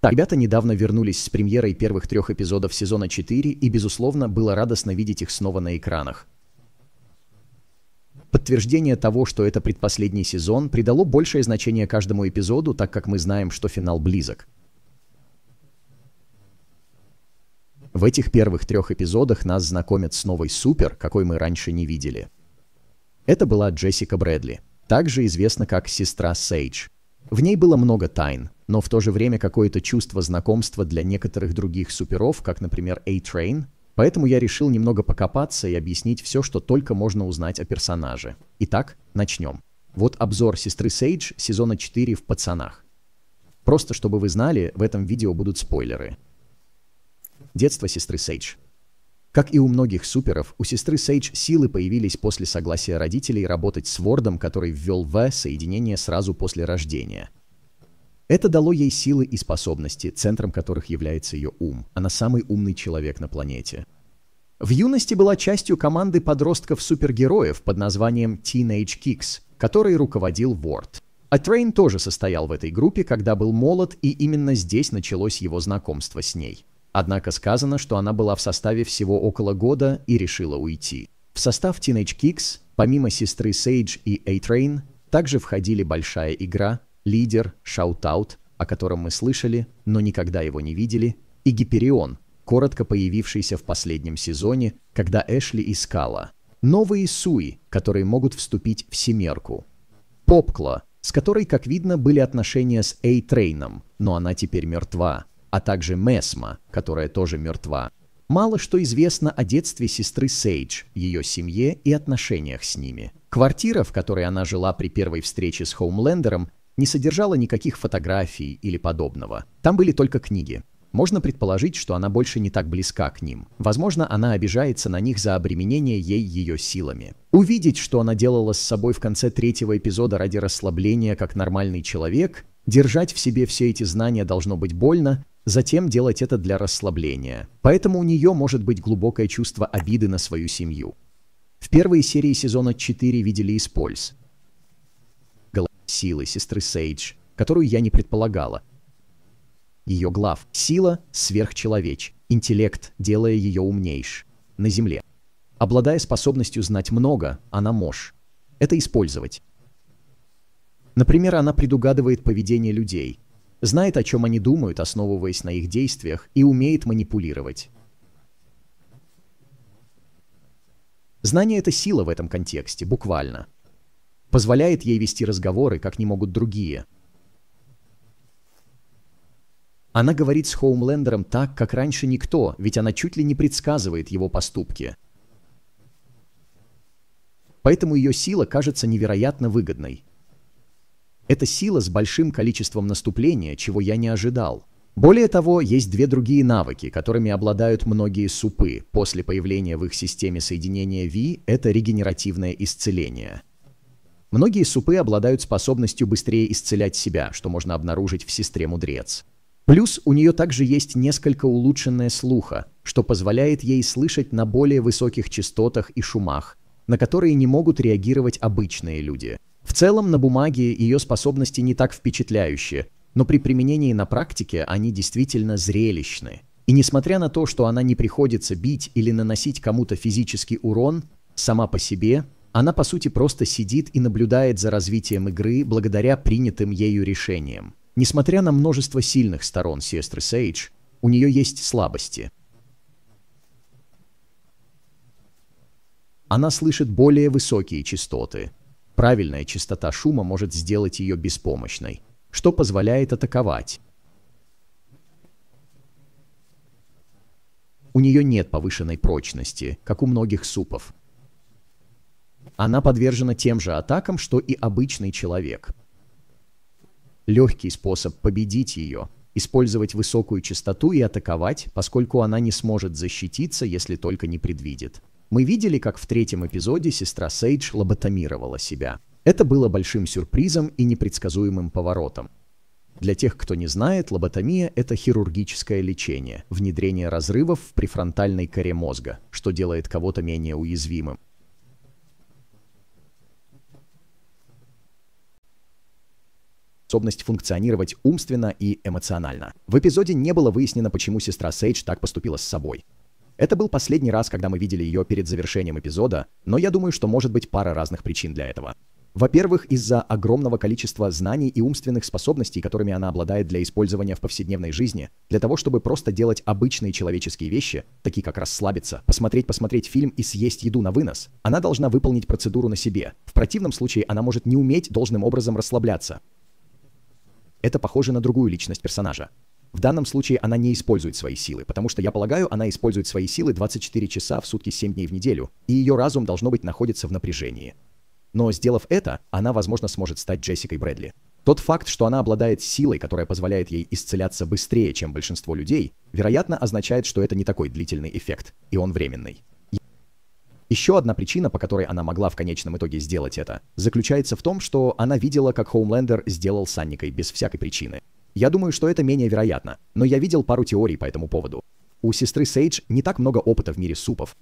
Так, ребята недавно вернулись с премьерой первых трех эпизодов сезона 4, и, безусловно, было радостно видеть их снова на экранах. Подтверждение того, что это предпоследний сезон, придало большее значение каждому эпизоду, так как мы знаем, что финал близок. В этих первых трех эпизодах нас знакомят с новой супер, какой мы раньше не видели. Это была Джессика Брэдли, также известна как сестра Сейдж. В ней было много тайн, но в то же время какое-то чувство знакомства для некоторых других суперов, как, например, A-Train, Поэтому я решил немного покопаться и объяснить все, что только можно узнать о персонаже. Итак, начнем. Вот обзор «Сестры Сейдж» сезона 4 в «Пацанах». Просто чтобы вы знали, в этом видео будут спойлеры. Детство сестры Сейдж. Как и у многих суперов, у сестры Сейдж силы появились после согласия родителей работать с Вордом, который ввел В соединение сразу после рождения – это дало ей силы и способности, центром которых является ее ум. Она самый умный человек на планете. В юности была частью команды подростков-супергероев под названием Teenage Kicks, которой руководил Ворд. А Трейн тоже состоял в этой группе, когда был молод, и именно здесь началось его знакомство с ней. Однако сказано, что она была в составе всего около года и решила уйти. В состав Teenage Kicks, помимо сестры Сейдж и a также входили большая игра, лидер, шаутаут, о котором мы слышали, но никогда его не видели, и Гиперион, коротко появившийся в последнем сезоне, когда Эшли искала. Новые Суи, которые могут вступить в семерку. Попкла, с которой, как видно, были отношения с Эй-Трейном, но она теперь мертва, а также Месма, которая тоже мертва. Мало что известно о детстве сестры Сейдж, ее семье и отношениях с ними. Квартира, в которой она жила при первой встрече с Хоумлендером, не содержала никаких фотографий или подобного. Там были только книги. Можно предположить, что она больше не так близка к ним. Возможно, она обижается на них за обременение ей ее силами. Увидеть, что она делала с собой в конце третьего эпизода ради расслабления как нормальный человек, держать в себе все эти знания должно быть больно, затем делать это для расслабления. Поэтому у нее может быть глубокое чувство обиды на свою семью. В первой серии сезона 4 видели из Польс силы сестры Сейдж, которую я не предполагала. Ее глав – сила сверхчеловеч, интеллект, делая ее умнейш, на Земле. Обладая способностью знать много, она мож. Это использовать. Например, она предугадывает поведение людей, знает, о чем они думают, основываясь на их действиях, и умеет манипулировать. Знание – это сила в этом контексте, буквально – Позволяет ей вести разговоры, как не могут другие. Она говорит с Хоумлендером так, как раньше никто, ведь она чуть ли не предсказывает его поступки. Поэтому ее сила кажется невероятно выгодной. Это сила с большим количеством наступления, чего я не ожидал. Более того, есть две другие навыки, которыми обладают многие супы после появления в их системе соединения Ви – это регенеративное исцеление – Многие супы обладают способностью быстрее исцелять себя, что можно обнаружить в сестре мудрец. Плюс у нее также есть несколько улучшенное слуха, что позволяет ей слышать на более высоких частотах и шумах, на которые не могут реагировать обычные люди. В целом на бумаге ее способности не так впечатляющие, но при применении на практике они действительно зрелищны. И несмотря на то, что она не приходится бить или наносить кому-то физический урон, сама по себе она, по сути, просто сидит и наблюдает за развитием игры благодаря принятым ею решениям. Несмотря на множество сильных сторон Сестры Сейдж, у нее есть слабости. Она слышит более высокие частоты. Правильная частота шума может сделать ее беспомощной, что позволяет атаковать. У нее нет повышенной прочности, как у многих супов, она подвержена тем же атакам, что и обычный человек. Легкий способ победить ее – использовать высокую частоту и атаковать, поскольку она не сможет защититься, если только не предвидит. Мы видели, как в третьем эпизоде сестра Сейдж лоботомировала себя. Это было большим сюрпризом и непредсказуемым поворотом. Для тех, кто не знает, лоботомия – это хирургическое лечение, внедрение разрывов в префронтальной коре мозга, что делает кого-то менее уязвимым. способность функционировать умственно и эмоционально. В эпизоде не было выяснено, почему сестра Сейдж так поступила с собой. Это был последний раз, когда мы видели ее перед завершением эпизода, но я думаю, что может быть пара разных причин для этого. Во-первых, из-за огромного количества знаний и умственных способностей, которыми она обладает для использования в повседневной жизни, для того, чтобы просто делать обычные человеческие вещи, такие как расслабиться, посмотреть, посмотреть фильм и съесть еду на вынос, она должна выполнить процедуру на себе. В противном случае она может не уметь должным образом расслабляться. Это похоже на другую личность персонажа. В данном случае она не использует свои силы, потому что, я полагаю, она использует свои силы 24 часа в сутки 7 дней в неделю, и ее разум, должно быть, находится в напряжении. Но, сделав это, она, возможно, сможет стать Джессикой Брэдли. Тот факт, что она обладает силой, которая позволяет ей исцеляться быстрее, чем большинство людей, вероятно, означает, что это не такой длительный эффект, и он временный. Еще одна причина, по которой она могла в конечном итоге сделать это, заключается в том, что она видела, как Хоумлендер сделал с Анникой без всякой причины. Я думаю, что это менее вероятно, но я видел пару теорий по этому поводу. У сестры Сейдж не так много опыта в мире супов.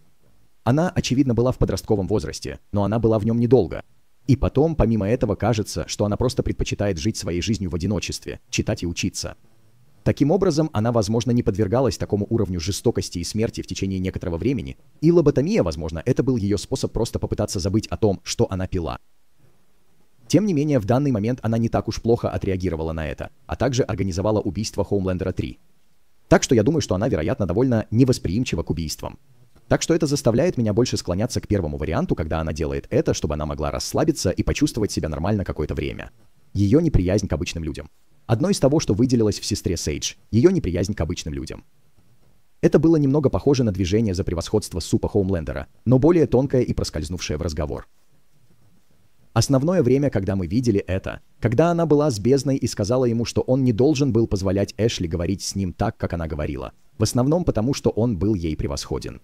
Она, очевидно, была в подростковом возрасте, но она была в нем недолго. И потом, помимо этого, кажется, что она просто предпочитает жить своей жизнью в одиночестве, читать и учиться. Таким образом, она, возможно, не подвергалась такому уровню жестокости и смерти в течение некоторого времени, и лоботомия, возможно, это был ее способ просто попытаться забыть о том, что она пила. Тем не менее, в данный момент она не так уж плохо отреагировала на это, а также организовала убийство Хоумлендера 3. Так что я думаю, что она, вероятно, довольно невосприимчива к убийствам. Так что это заставляет меня больше склоняться к первому варианту, когда она делает это, чтобы она могла расслабиться и почувствовать себя нормально какое-то время. Ее неприязнь к обычным людям. Одно из того, что выделилось в сестре Сейдж, ее неприязнь к обычным людям. Это было немного похоже на движение за превосходство супа Хоумлендера, но более тонкое и проскользнувшее в разговор. Основное время, когда мы видели это, когда она была с бездной и сказала ему, что он не должен был позволять Эшли говорить с ним так, как она говорила, в основном потому, что он был ей превосходен.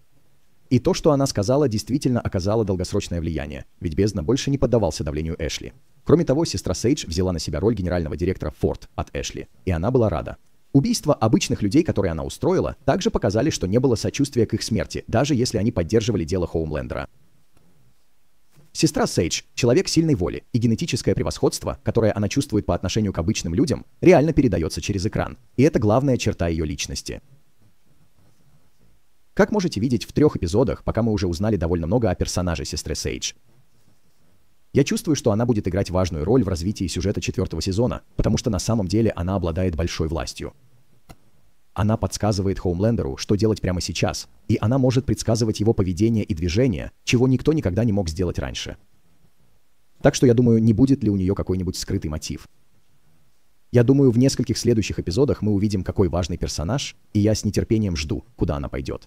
И то, что она сказала, действительно оказало долгосрочное влияние, ведь бездна больше не поддавался давлению Эшли. Кроме того, сестра Сейдж взяла на себя роль генерального директора Форд от Эшли, и она была рада. Убийства обычных людей, которые она устроила, также показали, что не было сочувствия к их смерти, даже если они поддерживали дело Хоумлендера. Сестра Сейдж – человек сильной воли, и генетическое превосходство, которое она чувствует по отношению к обычным людям, реально передается через экран. И это главная черта ее личности. Как можете видеть в трех эпизодах, пока мы уже узнали довольно много о персонаже сестры Сейдж. Я чувствую, что она будет играть важную роль в развитии сюжета четвертого сезона, потому что на самом деле она обладает большой властью. Она подсказывает Хоумлендеру, что делать прямо сейчас, и она может предсказывать его поведение и движение, чего никто никогда не мог сделать раньше. Так что я думаю, не будет ли у нее какой-нибудь скрытый мотив. Я думаю, в нескольких следующих эпизодах мы увидим, какой важный персонаж, и я с нетерпением жду, куда она пойдет.